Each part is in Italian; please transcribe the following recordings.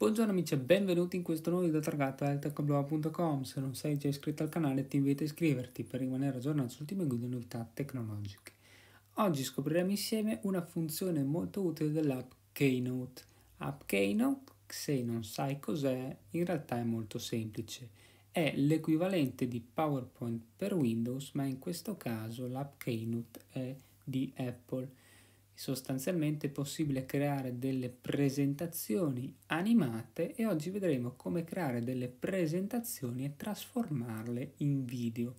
Buongiorno amici e benvenuti in questo nuovo video targato altecnoblog.com Se non sei già iscritto al canale ti invito a iscriverti per rimanere aggiornato su ultime guide novità tecnologiche. Oggi scopriremo insieme una funzione molto utile dell'app Keynote. App Keynote, se non sai cos'è, in realtà è molto semplice. È l'equivalente di PowerPoint per Windows, ma in questo caso l'app Keynote è di Apple Sostanzialmente è possibile creare delle presentazioni animate e oggi vedremo come creare delle presentazioni e trasformarle in video.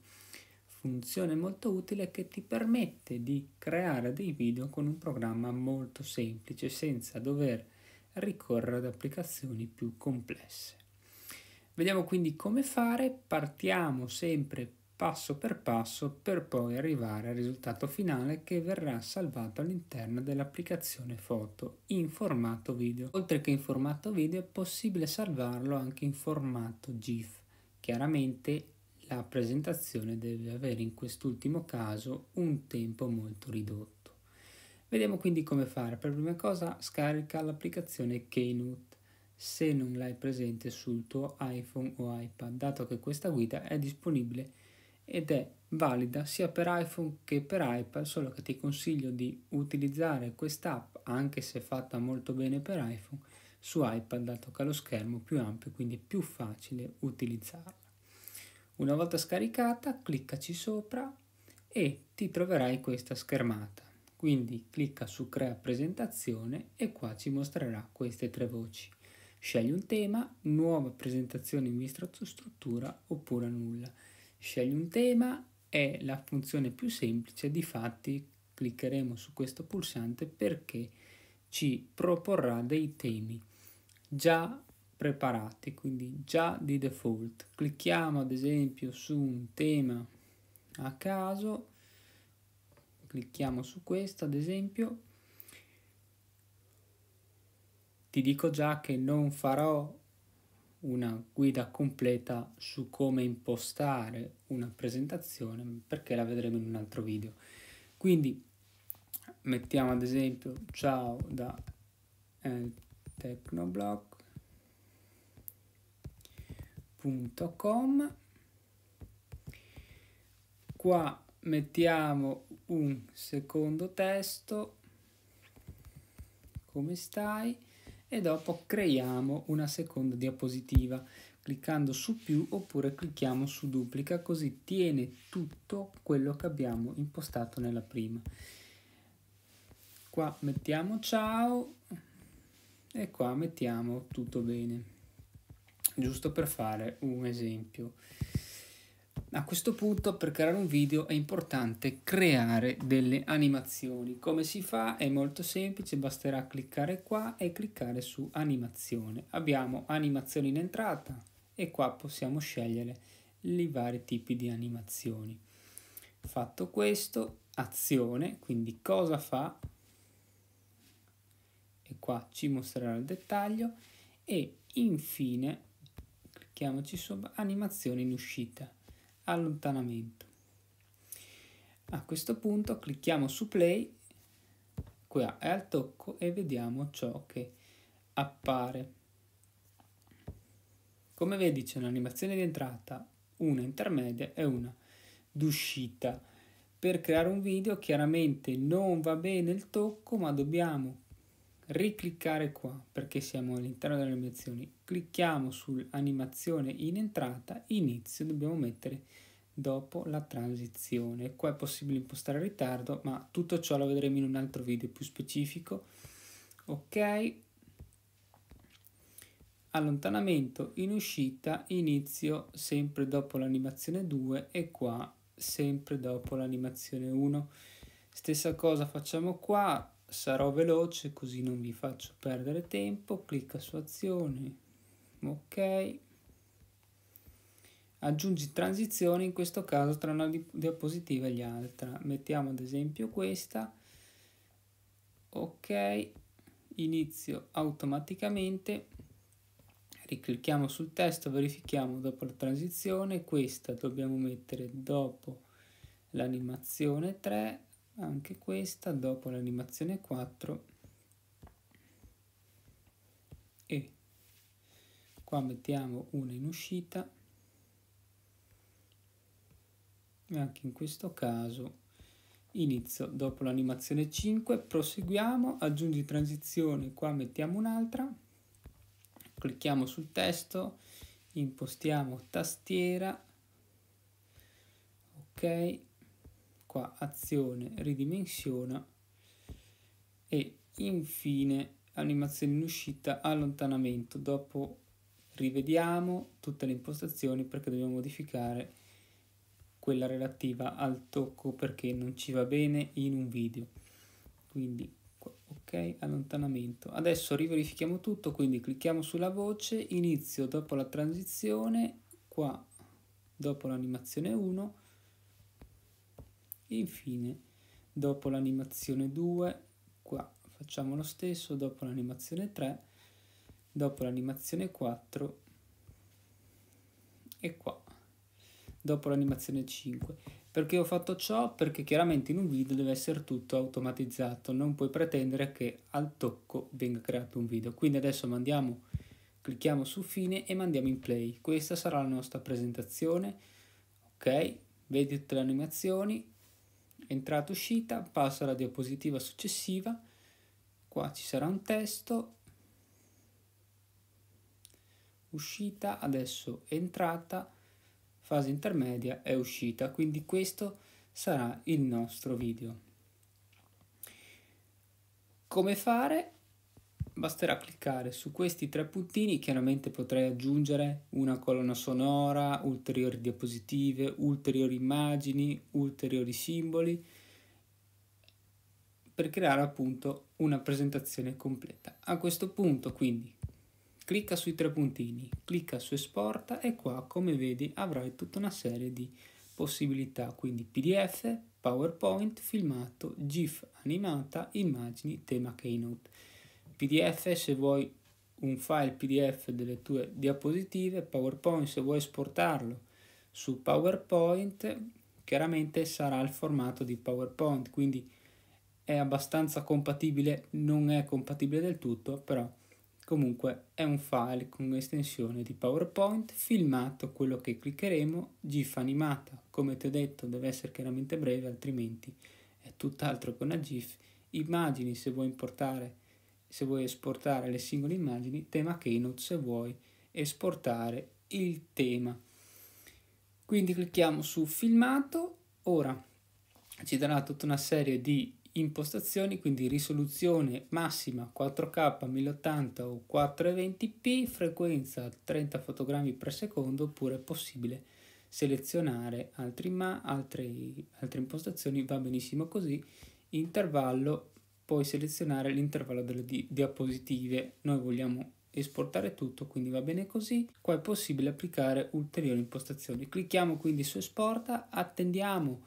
Funzione molto utile che ti permette di creare dei video con un programma molto semplice senza dover ricorrere ad applicazioni più complesse. Vediamo quindi come fare, partiamo sempre passo per passo per poi arrivare al risultato finale che verrà salvato all'interno dell'applicazione foto in formato video. Oltre che in formato video è possibile salvarlo anche in formato GIF. Chiaramente la presentazione deve avere in quest'ultimo caso un tempo molto ridotto. Vediamo quindi come fare. Per prima cosa scarica l'applicazione Keynote se non l'hai presente sul tuo iPhone o iPad, dato che questa guida è disponibile in ed è valida sia per iPhone che per iPad, solo che ti consiglio di utilizzare quest'app, anche se fatta molto bene per iPhone, su iPad dato che ha lo schermo più ampio, quindi è più facile utilizzarla. Una volta scaricata, cliccaci sopra e ti troverai questa schermata. Quindi clicca su crea presentazione e qua ci mostrerà queste tre voci. Scegli un tema, nuova presentazione in vista struttura oppure nulla. Scegli un tema, è la funzione più semplice, difatti cliccheremo su questo pulsante perché ci proporrà dei temi già preparati, quindi già di default. Clicchiamo ad esempio su un tema a caso, clicchiamo su questo ad esempio, ti dico già che non farò una guida completa su come impostare una presentazione perché la vedremo in un altro video. Quindi mettiamo ad esempio ciao da eh, technoblog.com qua mettiamo un secondo testo come stai e dopo creiamo una seconda diapositiva cliccando su più oppure clicchiamo su duplica così tiene tutto quello che abbiamo impostato nella prima qua mettiamo ciao e qua mettiamo tutto bene giusto per fare un esempio a questo punto per creare un video è importante creare delle animazioni. Come si fa? È molto semplice, basterà cliccare qua e cliccare su animazione. Abbiamo animazione in entrata e qua possiamo scegliere i vari tipi di animazioni. Fatto questo, azione, quindi cosa fa? E qua ci mostrerà il dettaglio e infine clicchiamoci sopra animazione in uscita allontanamento. A questo punto clicchiamo su play, qua è al tocco e vediamo ciò che appare. Come vedi c'è un'animazione di entrata, una intermedia e una d'uscita. Per creare un video chiaramente non va bene il tocco ma dobbiamo ricliccare qua perché siamo all'interno delle animazioni. Clicchiamo sull'animazione in entrata, inizio, dobbiamo mettere dopo la transizione. Qua è possibile impostare il ritardo, ma tutto ciò lo vedremo in un altro video più specifico. Ok. Allontanamento in uscita, inizio sempre dopo l'animazione 2 e qua sempre dopo l'animazione 1. Stessa cosa facciamo qua, sarò veloce così non vi faccio perdere tempo clicca su azioni ok aggiungi transizioni in questo caso tra una diapositiva e l'altra mettiamo ad esempio questa ok inizio automaticamente riclicchiamo sul testo verifichiamo dopo la transizione questa dobbiamo mettere dopo l'animazione 3 anche questa dopo l'animazione 4 e qua mettiamo una in uscita e anche in questo caso inizio dopo l'animazione 5 proseguiamo aggiungi transizione qua mettiamo un'altra clicchiamo sul testo impostiamo tastiera ok qua azione ridimensiona e infine animazione in uscita allontanamento dopo rivediamo tutte le impostazioni perché dobbiamo modificare quella relativa al tocco perché non ci va bene in un video quindi ok allontanamento adesso riverifichiamo tutto quindi clicchiamo sulla voce inizio dopo la transizione qua dopo l'animazione 1 e infine dopo l'animazione 2 qua facciamo lo stesso dopo l'animazione 3 dopo l'animazione 4 e qua dopo l'animazione 5 perché ho fatto ciò perché chiaramente in un video deve essere tutto automatizzato non puoi pretendere che al tocco venga creato un video quindi adesso mandiamo clicchiamo su fine e mandiamo in play questa sarà la nostra presentazione ok vedi tutte le animazioni entrata uscita, passo alla diapositiva successiva, qua ci sarà un testo, uscita, adesso entrata, fase intermedia e uscita, quindi questo sarà il nostro video. Come fare? basterà cliccare su questi tre puntini, chiaramente potrei aggiungere una colonna sonora, ulteriori diapositive, ulteriori immagini, ulteriori simboli per creare appunto una presentazione completa. A questo punto quindi clicca sui tre puntini, clicca su esporta e qua come vedi avrai tutta una serie di possibilità, quindi PDF, PowerPoint, filmato, GIF animata, immagini, tema Keynote. PDF se vuoi un file PDF delle tue diapositive, PowerPoint se vuoi esportarlo su PowerPoint, chiaramente sarà il formato di PowerPoint, quindi è abbastanza compatibile, non è compatibile del tutto, però comunque è un file con estensione di PowerPoint, filmato quello che cliccheremo, GIF animata, come ti ho detto deve essere chiaramente breve, altrimenti è tutt'altro che una GIF, immagini se vuoi importare se vuoi esportare le singole immagini, tema Keynote se vuoi esportare il tema. Quindi clicchiamo su filmato, ora ci darà tutta una serie di impostazioni, quindi risoluzione massima 4K 1080 o 420p, frequenza 30 fotogrammi per secondo oppure è possibile selezionare altri ma, altre, altre impostazioni, va benissimo così, intervallo poi selezionare l'intervallo delle di diapositive. Noi vogliamo esportare tutto, quindi va bene così. Qua è possibile applicare ulteriori impostazioni. Clicchiamo quindi su esporta, attendiamo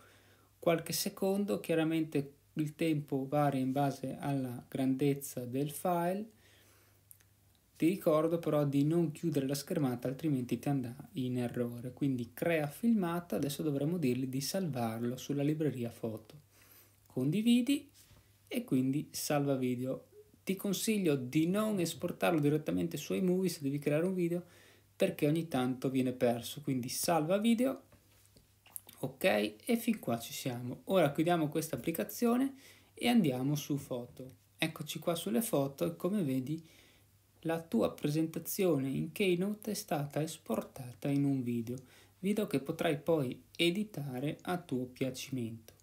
qualche secondo, chiaramente il tempo varia in base alla grandezza del file. Ti ricordo però di non chiudere la schermata altrimenti ti andrà in errore. Quindi crea filmato, adesso dovremmo dirgli di salvarlo sulla libreria foto. Condividi e quindi salva video. Ti consiglio di non esportarlo direttamente su iMovie se devi creare un video perché ogni tanto viene perso, quindi salva video, ok e fin qua ci siamo. Ora chiudiamo questa applicazione e andiamo su foto. Eccoci qua sulle foto e come vedi la tua presentazione in Keynote è stata esportata in un video, video che potrai poi editare a tuo piacimento.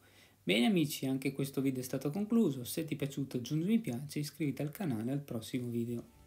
Bene amici, anche questo video è stato concluso, se ti è piaciuto aggiungi mi piace, iscriviti al canale al prossimo video.